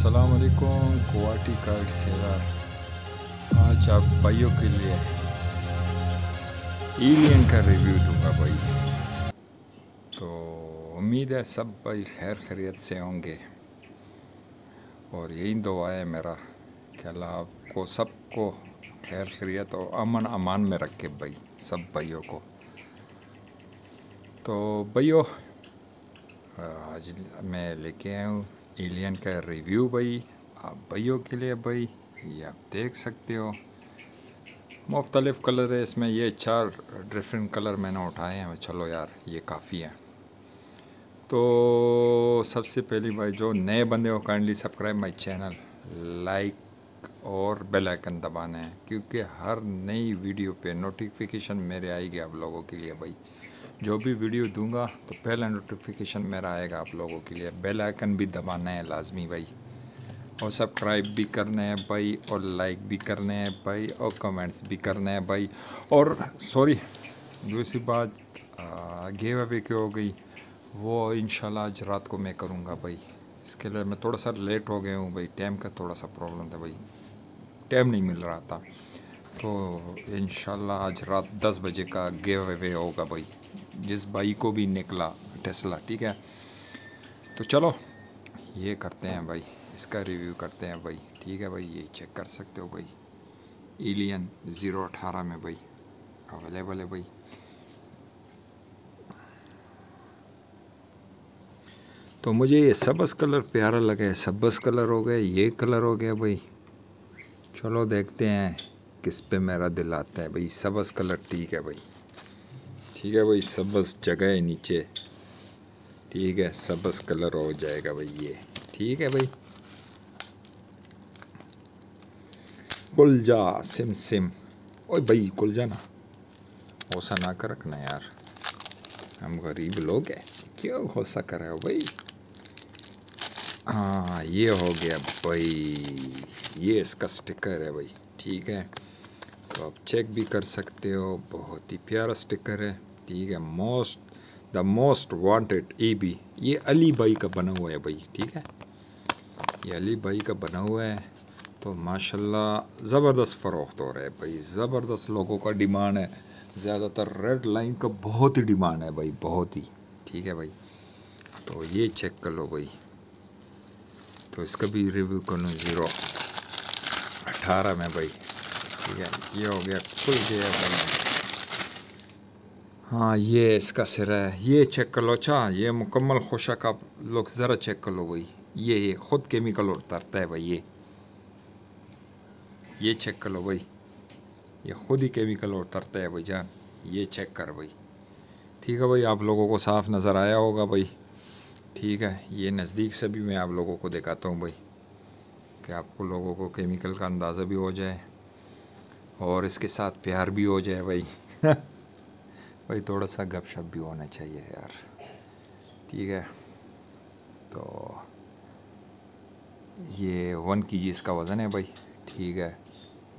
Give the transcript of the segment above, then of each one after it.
असलकुम गुवाहाटी कार्ड सेवार आज आप भाइयों के लिए एलियन का रिव्यू दूंगा भाई तो उम्मीद है सब भाई खैर खैरियत से होंगे और यही दुआ है मेरा कि अल्लाह आपको सबको खैर खैरियत और अमन अमान में रखे भाई सब भाइयों को तो भाइयों आज मैं लेके आया हूँ एलियन का रिव्यू भाई आप भाइयों के लिए भाई ये आप देख सकते हो मुख्तलिफ़ कलर है इसमें ये चार डिफरेंट कलर मैंने उठाए हैं चलो यार ये काफ़ी है तो सबसे पहली भाई जो नए बंदे हो kindly subscribe my channel like और बेल आइकन दबाना है क्योंकि हर नई वीडियो पे नोटिफिकेशन मेरे आएगी आप लोगों के लिए भाई जो भी वीडियो दूंगा तो पहला नोटिफिकेशन मेरा आएगा आप लोगों के लिए बेल आइकन भी दबाना है लाजमी भाई और सब्सक्राइब भी करना है भाई और लाइक भी करना है भाई और कमेंट्स भी करना है भाई और सॉरी दूसरी बात गेव अवे की हो गई वो इन आज रात को मैं करूँगा भाई इसके लिए मैं थोड़ा सा लेट हो गया हूँ भाई टाइम का थोड़ा सा प्रॉब्लम था भाई टाइम नहीं मिल रहा था तो इन आज रात दस बजे का गेव अवे होगा भाई जिस भाई को भी निकला टेस्ला ठीक है तो चलो ये करते हैं भाई इसका रिव्यू करते हैं भाई ठीक है भाई ये चेक कर सकते हो भाई एलियन ज़ीरो अठारह में भाई अवेलेबल है भाई तो मुझे ये सबस कलर प्यारा लगा है सबस कलर हो गया ये कलर हो गया भाई चलो देखते हैं किस पे मेरा दिल आता है भाई सबस कलर ठीक है भाई ठीक है भाई सबस जगह है नीचे ठीक है सबस कलर हो जाएगा भाई ये ठीक है भाई गुलजा सिम सिम ओए भाई गुलजा ना हौसा ना कर रखना यार हम गरीब लोग हैं क्यों हौसा कर रहे हो भाई हाँ ये हो गया भाई ये इसका स्टिकर है भाई ठीक है तो आप चेक भी कर सकते हो बहुत ही प्यारा स्टिकर है ठीक है most the most wanted A B ये अली भाई का बना हुआ है भाई ठीक है ये अली भाई का बना हुआ है तो माशाल्लाह ज़बरदस्त फ़रोख्त हो रहा है भाई ज़बरदस्त लोगों का डिमांड है ज़्यादातर रेड लाइन का बहुत ही डिमांड है भाई बहुत ही ठीक है भाई तो ये चेक कर लो भाई तो इसका भी रिव्यू कर लो ज़ीरो अठारह में भाई ठीक है ये हो गया खुल गया भाई हाँ ये इसका सिरा है ये चेक कर लो अच्छा ये मुकम्मल खुशा का लोग ज़रा चेक कर लो भाई ये ये ख़ुद केमिकल उतरता है भाई ये ये चेक कर लो भाई ये ख़ुद ही केमिकल उतरता है भाई जान ये चेक कर भाई ठीक है भाई आप लोगों को साफ़ नज़र आया होगा भाई ठीक है ये नज़दीक से भी मैं आप लोगों को दिखाता हूँ भाई कि आपको लोगों को केमिकल का अंदाज़ा भी हो जाए और इसके साथ प्यार भी हो जाए भाई भाई थोड़ा सा गपशप भी होना चाहिए यार ठीक है तो ये वन के जी इसका वज़न है भाई ठीक है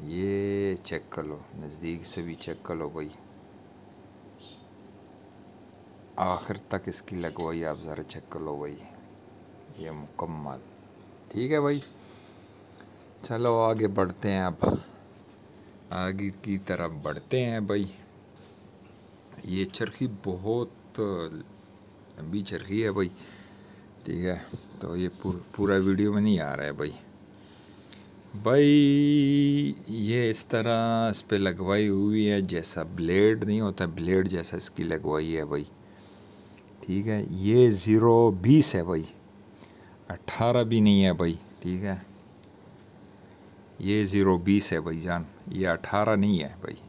ये चेक कर लो नज़दीक से भी चेक कर लो भाई आखिर तक इसकी लगवाई आप ज़रा चेक कर लो भाई ये मुकम्मल ठीक है भाई चलो आगे बढ़ते हैं अब आगे की तरफ बढ़ते हैं भाई ये चरखी बहुत लंबी चरखी है भाई ठीक है तो ये पूर, पूरा वीडियो में नहीं आ रहा है भाई भाई ये इस तरह इस पर लगवाई हुई है जैसा ब्लेड नहीं होता ब्लेड जैसा इसकी लगवाई है भाई ठीक है ये ज़ीरो बीस है भाई अट्ठारह भी नहीं है भाई ठीक है ये ज़ीरो बीस है भाई जान ये अठारह नहीं है भाई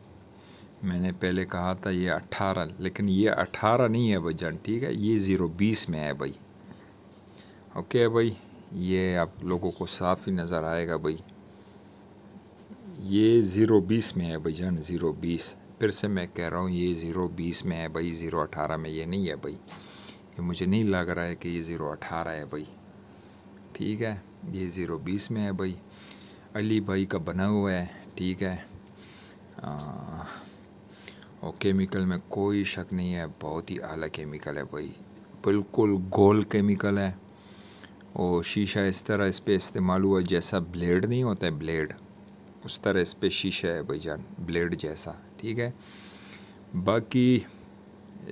मैंने पहले कहा था ये अट्ठारह लेकिन ये अट्ठारह नहीं है भाई जान ठीक है ये ज़ीरो बीस में है भाई ओके भाई ये आप लोगों को साफ ही नज़र आएगा भाई ये ज़ीरो बीस में है भाई जान ज़ीरो बीस फिर से मैं कह रहा हूँ ये ज़ीरो बीस में है भाई ज़ीरो अठारह में ये नहीं है भाई ये मुझे नहीं लग रहा है कि ये ज़ीरो अठारह है भाई ठीक है ये ज़ीरो बीस में है भाई अली भाई का बना हुआ है ठीक है आ, और केमिकल में कोई शक नहीं है बहुत ही आला केमिकल है भाई बिल्कुल गोल केमिकल है और शीशा इस तरह इस पर इस्तेमाल हुआ जैसा ब्लेड नहीं होता है ब्लेड उस तरह इस पर शीशा है भाई जान ब्लेड जैसा ठीक है बाकी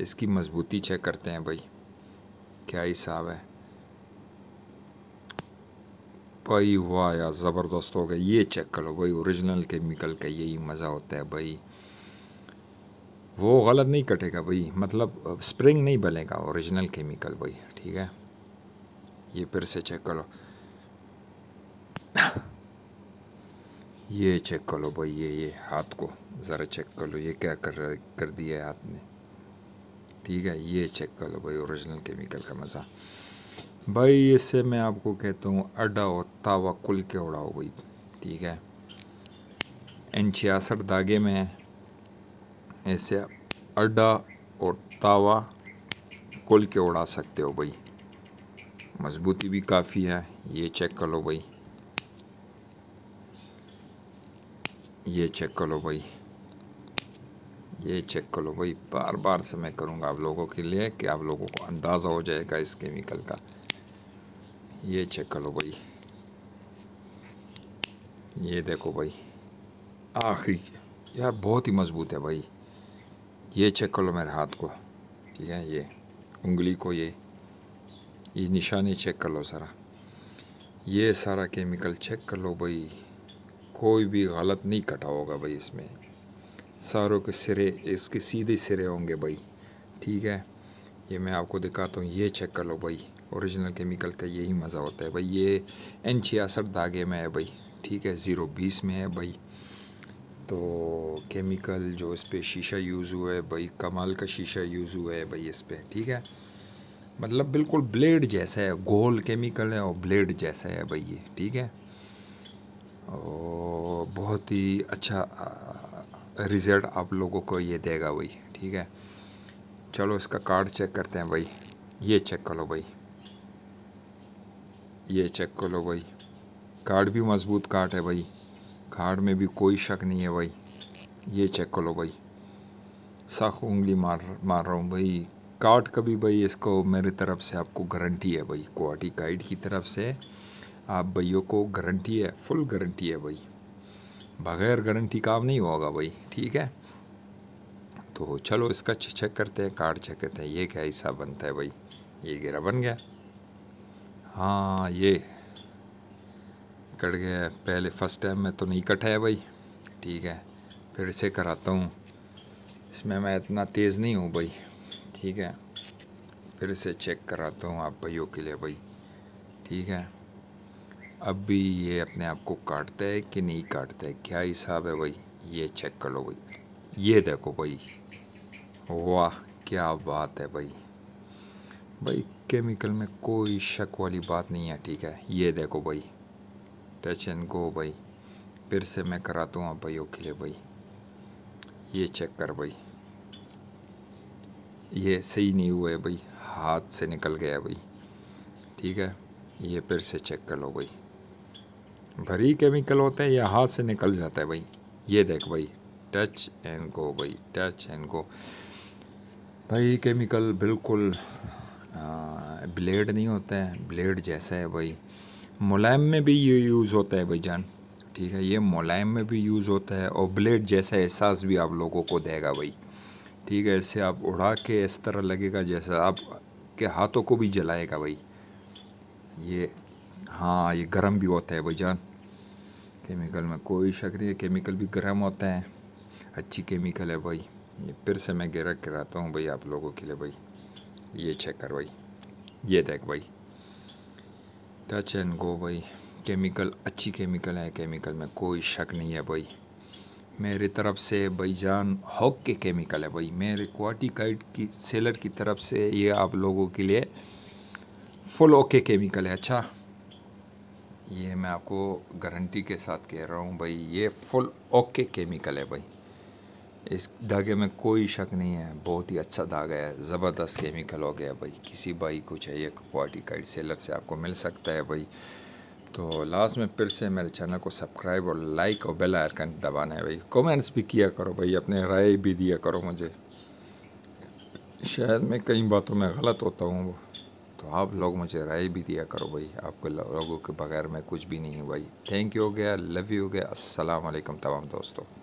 इसकी मजबूती चेक करते हैं भाई क्या हिसाब है भाई वाह यार ज़बरदस्त हो गया ये चेक करो भाई ओरिजिनल केमिकल का यही मज़ा होता है भाई वो गलत नहीं कटेगा वही मतलब स्प्रिंग नहीं बनेगा ओरिजिनल केमिकल वही ठीक है ये फिर से चेक करो ये चेक कर लो भाई ये ये हाथ को ज़रा चेक कर लो ये क्या कर कर दिया है हाथ ने ठीक है ये चेक कर लो भाई ओरिजिनल केमिकल का मज़ा भाई इससे मैं आपको कहता हूँ और तावा कुल के उड़ाओ भाई ठीक है इन छियासठ धागे में है ऐसे अड्डा और तावा खोल के उड़ा सकते हो भाई मजबूती भी काफ़ी है ये चेक कर लो भाई ये चेक कर लो भाई ये चेक कर लो भाई बार बार से मैं करूँगा आप लोगों के लिए कि आप लोगों को अंदाज़ा हो जाएगा इस केमिकल का ये चेक कर लो भाई ये देखो भाई आखिरी यार बहुत ही मज़बूत है भाई ये चेक कर लो मेरे हाथ को ठीक है ये उंगली को ये ये निशानी चेक कर लो सारा ये सारा केमिकल चेक कर लो भाई कोई भी गलत नहीं कटा होगा भाई इसमें सारों के सिरे इसके सीधे सिरे होंगे भाई ठीक है ये मैं आपको दिखाता हूँ ये चेक कर लो भाई ओरिजिनल केमिकल का यही मज़ा होता है भाई ये एन छियासठ धागे में है भाई ठीक है ज़ीरो बीस में है भाई तो केमिकल जो इस पर शीशा यूज़ हुआ है भाई कमाल का शीशा यूज़ हुआ है भाई इस पर ठीक है मतलब बिल्कुल ब्लेड जैसा है गोल केमिकल है और ब्लेड जैसा है भाई ये ठीक है और बहुत ही अच्छा रिज़ल्ट आप लोगों को ये देगा भाई ठीक है चलो इसका कार्ड चेक करते हैं भाई ये चेक करो भाई ये चेक करो भाई कार्ड भी मज़बूत कार्ड है भाई घाड़ में भी कोई शक नहीं है भाई ये चेक कर लो भाई साख उंगली मार मार रहा हूँ भाई काट कभी भाई इसको मेरे तरफ से आपको गारंटी है भाई क्वालिटी गाइड की तरफ से आप भैयों को गारंटी है फुल गारंटी है भाई बगैर गारंटी काम नहीं होगा भाई ठीक है तो चलो इसका चेक करते हैं कार्ड चेक करते हैं ये क्या हिस्सा बनता है भाई ये गेरा बन गया हाँ ये कट गया पहले फर्स्ट टाइम में तो नहीं कटा है भाई ठीक है फिर से कराता हूँ इसमें मैं इतना तेज़ नहीं हूँ भाई ठीक है फिर से चेक कराता हूँ आप भाइयों के लिए भाई ठीक है अब भी ये अपने आप को काटता है कि नहीं काटता है क्या हिसाब है भाई ये चेक कर लो भाई ये देखो भाई वाह क्या बात है भाई भाई केमिकल में कोई शक वाली बात नहीं है ठीक है ये देखो भाई टच एंड गो भाई फिर से मैं कराता हूँ आप भाइयों के लिए भाई ये चेक कर भाई ये सही नहीं हुआ है भाई हाथ से निकल गया भाई ठीक है ये फिर से चेक कर लो भाई भरी केमिकल होता है या हाथ से निकल जाता है भाई ये देख भाई टच एंड गो भाई टच एंड गो भाई केमिकल बिल्कुल आ, ब्लेड नहीं होता है ब्लेड जैसा है भाई मुलायम में भी ये यूज़ होता है भाई जान ठीक है ये मुलायम में भी यूज़ होता है और ब्लेड जैसा एहसास भी आप लोगों को देगा भाई ठीक है इससे आप उड़ा के इस तरह लगेगा जैसा आप के हाथों को भी जलाएगा भाई ये हाँ ये गर्म भी होता है भाई जान केमिकल में कोई शक नहीं है केमिकल भी गर्म होता है अच्छी केमिकल है भाई ये फिर से मैं गिरा गिराता हूँ भाई आप लोगों के लिए भाई ये चेक कर भाई ये देख भाई टच एंड गो भाई केमिकल अच्छी केमिकल है केमिकल में कोई शक नहीं है भाई मेरे तरफ से भाई जान हॉक के केमिकल है भाई मेरे क्वाटी काइट की सेलर की तरफ से ये आप लोगों के लिए फुल ओके केमिकल है अच्छा ये मैं आपको गारंटी के साथ कह रहा हूँ भाई ये फुल ओके केमिकल है भाई इस धागे में कोई शक नहीं है बहुत ही अच्छा धागा है ज़बरदस्त केमिकल हो गया भाई किसी भाई को चाहिए क्वालिटी का सेलर से आपको मिल सकता है भाई तो लास्ट में फिर से मेरे चैनल को सब्सक्राइब और लाइक और बेल आइकन दबाना है भाई कमेंट्स भी किया करो भाई अपने राय भी दिया करो मुझे शायद मैं कई बातों में गलत होता हूँ तो आप लोग मुझे राय भी दिया करो भाई आपके लोगों के बगैर मैं कुछ भी नहीं हूँ भाई थैंक यू हो गया लव यू हो गया असलकम तमाम दोस्तों